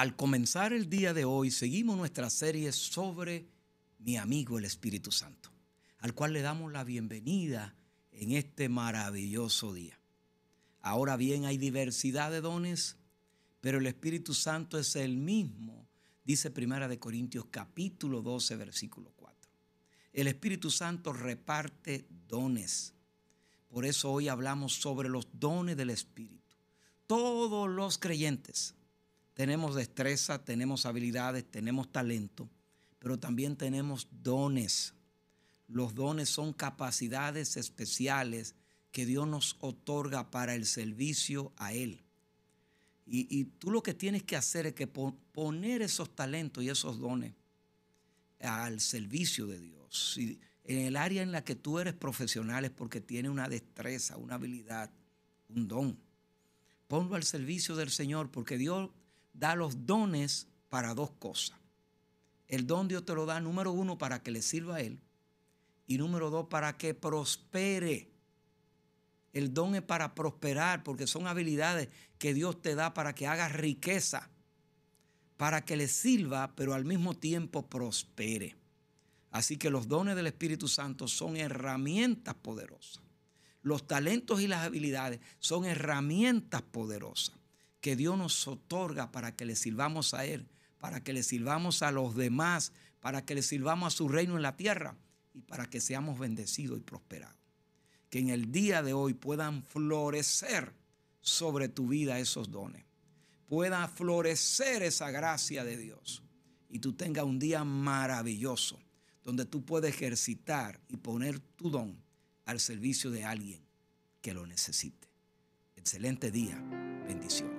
Al comenzar el día de hoy, seguimos nuestra serie sobre mi amigo el Espíritu Santo, al cual le damos la bienvenida en este maravilloso día. Ahora bien, hay diversidad de dones, pero el Espíritu Santo es el mismo, dice Primera de Corintios capítulo 12, versículo 4. El Espíritu Santo reparte dones. Por eso hoy hablamos sobre los dones del Espíritu. Todos los creyentes tenemos destreza, tenemos habilidades, tenemos talento, pero también tenemos dones. Los dones son capacidades especiales que Dios nos otorga para el servicio a Él. Y, tú lo que tienes que hacer es que poner esos talentos y esos dones al servicio de Dios. en el área en la que tú eres profesional es porque tiene una destreza, una habilidad, un don. Ponlo al servicio del Señor porque Dios da los dones para dos cosas. El don Dios te lo da, número uno, para que le sirva a Él. Y número dos, para que prospere. El don es para prosperar, porque son habilidades que Dios te da para que hagas riqueza, para que le sirva, pero al mismo tiempo prospere. Así que los dones del Espíritu Santo son herramientas poderosas. Los talentos y las habilidades son herramientas poderosas que Dios nos otorga para que le sirvamos a Él, para que le sirvamos a los demás, para que le sirvamos a su reino en la tierra y para que seamos bendecidos y prosperados. Que en el día de hoy puedan florecer sobre tu vida esos dones, pueda florecer esa gracia de Dios y tú tengas un día maravilloso donde tú puedas ejercitar y poner tu don al servicio de alguien que lo necesite. Excelente día. Bendiciones.